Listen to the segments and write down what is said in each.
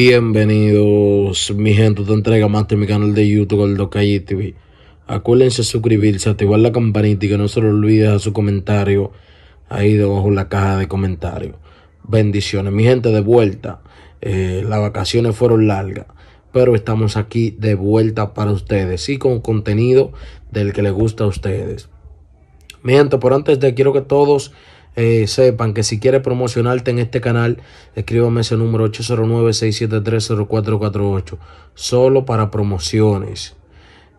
Bienvenidos, mi gente, te entrega más de mi canal de YouTube, el Docayi Acuérdense suscribirse, activar la campanita y que no se lo olvide su comentario ahí debajo en la caja de comentarios. Bendiciones, mi gente, de vuelta. Eh, las vacaciones fueron largas, pero estamos aquí de vuelta para ustedes y con contenido del que les gusta a ustedes. Mi gente, por antes de quiero que todos eh, sepan que si quieres promocionarte en este canal, escríbame ese número 809-673-0448. Solo para promociones.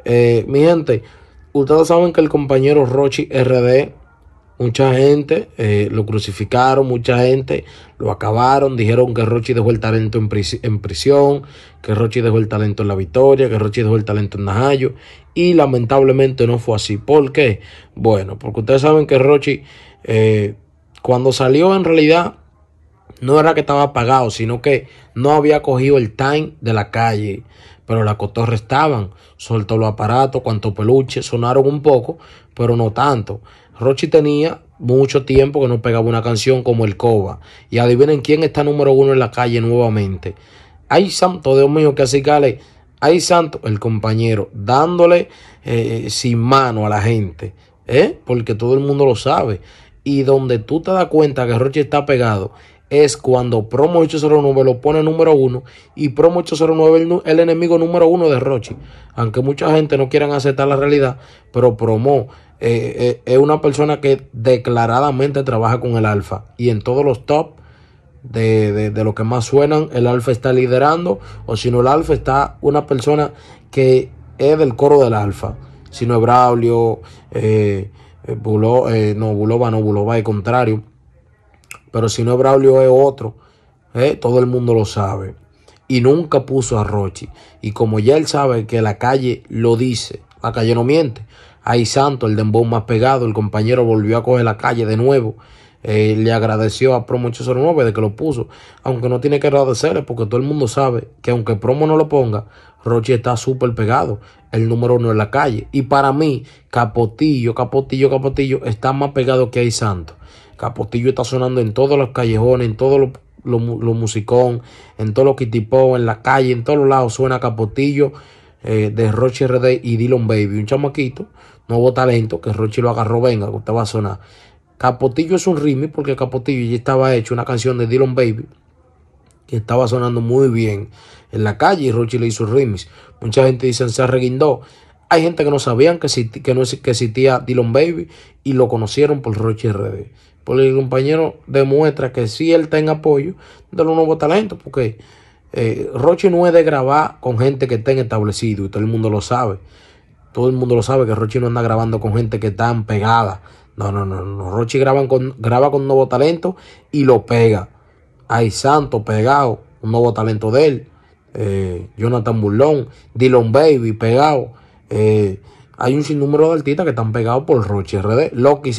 Eh, mi gente, ustedes saben que el compañero Rochi RD, mucha gente eh, lo crucificaron, mucha gente lo acabaron, dijeron que Rochi dejó el talento en, prisión, que Rochi dejó el talento en la victoria, que Rochi dejó el talento en Najayo. Y lamentablemente no fue así. ¿Por qué? Bueno, porque ustedes saben que Rochi... Cuando salió en realidad no era que estaba apagado, sino que no había cogido el time de la calle. Pero las cotorra estaban, soltó los aparatos, cuanto peluche, sonaron un poco, pero no tanto. Rochi tenía mucho tiempo que no pegaba una canción como el Coba. Y adivinen quién está número uno en la calle nuevamente. Ay, santo Dios mío, que así cale. Ay, santo, el compañero, dándole eh, sin mano a la gente. ¿eh? Porque todo el mundo lo sabe. Y donde tú te das cuenta que Roche está pegado es cuando Promo 809 lo pone número uno y Promo 809 el, el enemigo número uno de Roche, Aunque mucha gente no quieran aceptar la realidad, pero Promo eh, eh, es una persona que declaradamente trabaja con el Alfa y en todos los top de, de, lo que más suenan, el Alfa está liderando o si no el Alfa está una persona que es del coro del Alfa, Si es Braulio. Eh, eh, eh, no, buloba no, buloba es contrario. Pero si no es Braulio es otro. Eh, todo el mundo lo sabe. Y nunca puso a Rochi. Y como ya él sabe que la calle lo dice, la calle no miente. Ahí Santo, el dembow más pegado, el compañero volvió a coger la calle de nuevo. le agradeció a Promo 809 de que lo puso. Aunque no tiene que agradecerle porque todo el mundo sabe que aunque Promo no lo ponga, Roche está súper pegado, el número uno en la calle. Y para mí, Capotillo, Capotillo, Capotillo está más pegado que hay Santo. Capotillo está sonando en todos los callejones, en todos los lo, musicón, en todos los kitipó, en la calle, en todos lados suena Capotillo eh, de Roche RD y Dylan Baby. Un chamaquito, nuevo talento, que Roche lo agarró, venga, que usted va a sonar. Capotillo es un ritmo porque Capotillo ya estaba hecho una canción de Dylan Baby que estaba sonando muy bien en la calle y Rochi le hizo remix. Mucha gente dice se reguindó. Hay gente que no sabían que, existía, que, no, que Dylan Baby y lo conocieron por Rochi RD. Porque el compañero demuestra que sí él está en apoyo de los nuevos talentos, porque eh, Rochi no es de grabar con gente que en establecido y todo el mundo lo sabe. Todo el mundo lo sabe que Rochi no anda grabando con gente que está pegada. No, no, no, no. Rochi graba con, graba con nuevo talento y lo pega hay Santo pegado, un nuevo talento de él. Eh, Jonathan Burlón, Dylan Baby pegado. Eh, hay un sinnúmero de artistas que están pegados por Roche RD. Loki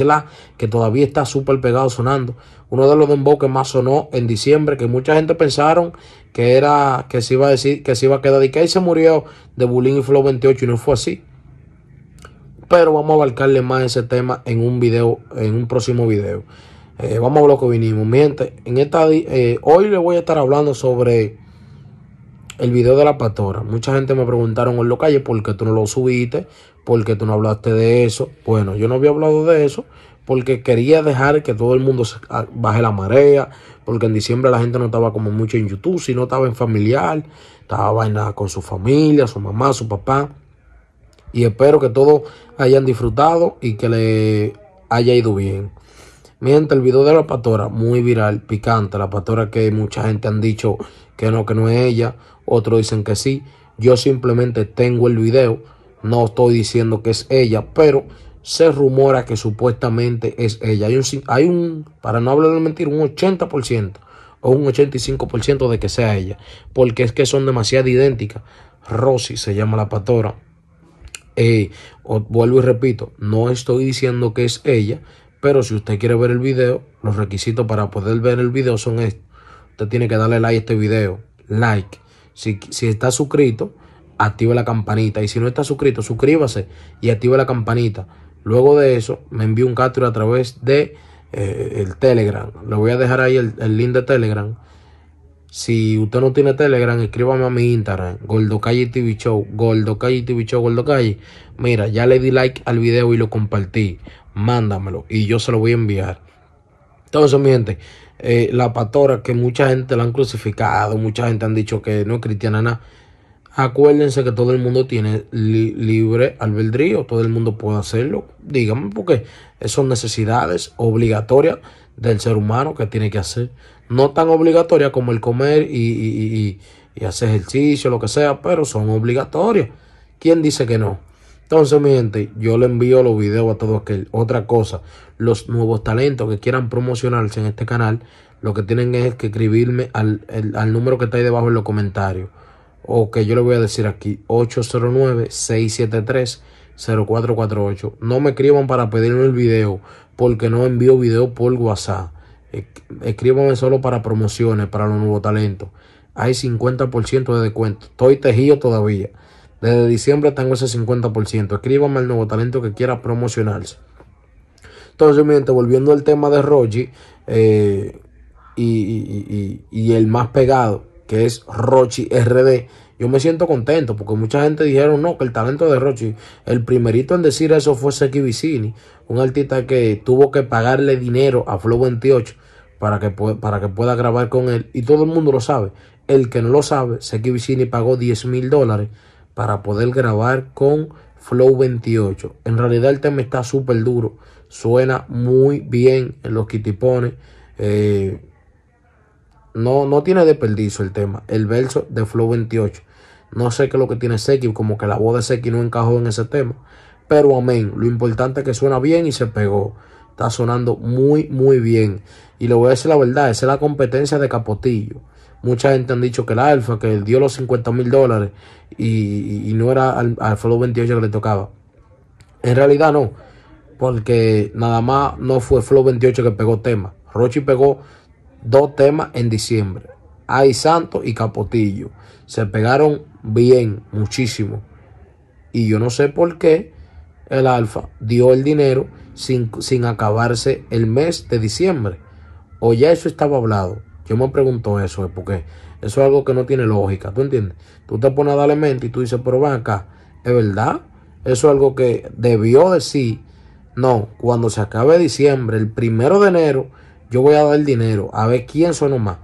que todavía está súper pegado sonando. Uno de los dembow que más sonó en diciembre, que mucha gente pensaron que era que se iba a decir que se iba a quedar y que ahí se murió de Bullying y Flow 28 y no fue así. Pero vamos a abarcarle más ese tema en un video, en un próximo video. Eh, vamos a lo que vinimos. miente en esta, eh, hoy le voy a estar hablando sobre el video de la pastora. Mucha gente me preguntaron en los calle por qué tú no lo subiste, por qué tú no hablaste de eso. Bueno, yo no había hablado de eso porque quería dejar que todo el mundo ah, baje la marea, porque en diciembre la gente no estaba como mucho en YouTube, sino estaba en familiar, estaba en con su familia, su mamá, su papá. Y espero que todos hayan disfrutado y que le haya ido bien. Miren el video de la pastora, muy viral, picante. La pastora que mucha gente han dicho que no, que no es ella. Otros dicen que sí. Yo simplemente tengo el video. No estoy diciendo que es ella, pero se rumora que supuestamente es ella. Hay un, para no hablar de mentir, un 80% o un 85% de que sea ella. Porque es que son demasiado idénticas. Rosy se llama la pastora. Y vuelvo y repito, no estoy diciendo que es ella, pero si usted quiere ver el video, los requisitos para poder ver el video son estos. Usted tiene que darle like a este video. Like. Si, está suscrito, activa la campanita. Y si no está suscrito, suscríbase y activa la campanita. Luego de eso, me envío un capture a través de eh, el Telegram. Le voy a dejar ahí el, link de Telegram. Si usted no tiene Telegram, escríbame a mi Instagram, Calle TV Show, Calle TV Show, Calle. Mira, ya le di like al video y lo compartí mándamelo y yo se lo voy a enviar. Entonces, mi gente, eh, la pastora que mucha gente la han crucificado, mucha gente han dicho que no es cristiana nada. Acuérdense que todo el mundo tiene libre albedrío, todo el mundo puede hacerlo. Díganme, porque son necesidades obligatorias del ser humano que tiene que hacer. No tan obligatorias como el comer y, y hacer ejercicio, lo que sea, pero son obligatorias. ¿Quién dice que no? Entonces, mi gente, yo le envío los videos a todo aquel. otra cosa, los nuevos talentos que quieran promocionarse en este canal, lo que tienen es que escribirme al, número que está ahí debajo en los comentarios. O que yo le voy a decir aquí, 809-673-0448. No me escriban para pedirme el video, porque no envío video por WhatsApp. Escríbanme solo para promociones, para los nuevos talentos. Hay 50% de descuento. Estoy tejido todavía. Desde diciembre tengo ese 50%. Escríbame el nuevo talento que quiera promocionarse. Entonces, mientras, volviendo al tema de Rochi eh, y, el más pegado, que es Rochi RD, yo me siento contento porque mucha gente dijeron no, que el talento de Rochi, el primerito en decir eso fue Seki Vicini, un artista que tuvo que pagarle dinero a Flow 28 para que, para que pueda grabar con él. Y todo el mundo lo sabe. El que no lo sabe, Seki Vicini pagó 10 mil dólares para poder grabar con Flow 28. En realidad el tema está súper duro. Suena muy bien en los kitipones. Eh, no, no tiene desperdicio el tema. El verso de Flow 28. No sé qué es lo que tiene Seki, como que la voz de Seki no encajó en ese tema. Pero amén, lo importante es que suena bien y se pegó. Está sonando muy, muy bien. Y le voy a decir la verdad, esa es la competencia de Capotillo. Mucha gente han dicho que el Alfa, que dio los 50 mil dólares y, no era al, Flow 28 que le tocaba. En realidad no, porque nada más no fue Flow 28 que pegó tema. Rochi pegó dos temas en diciembre. Ay Santo y Capotillo. Se pegaron bien, muchísimo. Y yo no sé por qué el Alfa dio el dinero sin acabarse el mes de diciembre. O ya eso estaba hablado. Yo me pregunto eso, porque eso es algo que no tiene lógica, ¿tú entiendes? Tú te pones a darle mente y tú dices, pero ven acá, ¿es verdad? Eso es algo que debió decir, no, cuando se acabe diciembre, el primero de enero, yo voy a dar el dinero, a ver quién suena más.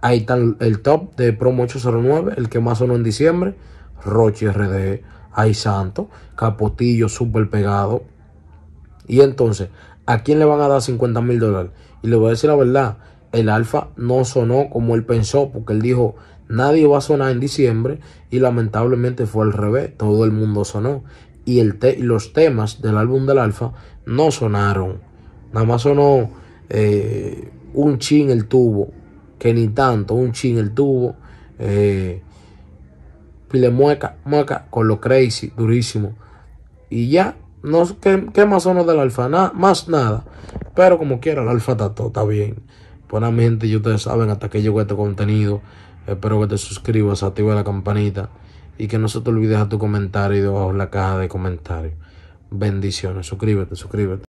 Ahí está el top de Promo 809, el que más sonó en diciembre, Roche RD, Ay Santo, Capotillo, súper pegado. Y entonces, ¿a quién le van a dar 50 mil dólares? Y le voy a decir la verdad, el alfa no sonó como él pensó, porque él dijo, nadie va a sonar en diciembre y lamentablemente fue al revés, todo el mundo sonó. Y el los temas del álbum del alfa no sonaron. Nada más sonó eh, un chin el tubo, que ni tanto, un chin el tubo. Eh, pile mueca, mueca, con lo crazy, durísimo. Y ya, no, ¿qué, más sonó del alfa? Nada, más nada. Pero como quiera, el alfa está, está bien. Bueno mi gente, y ustedes saben, hasta que llegó este contenido. Espero que te suscribas, activa la campanita y que no se te olvides a tu comentario debajo en la caja de comentarios. Bendiciones, suscríbete, suscríbete.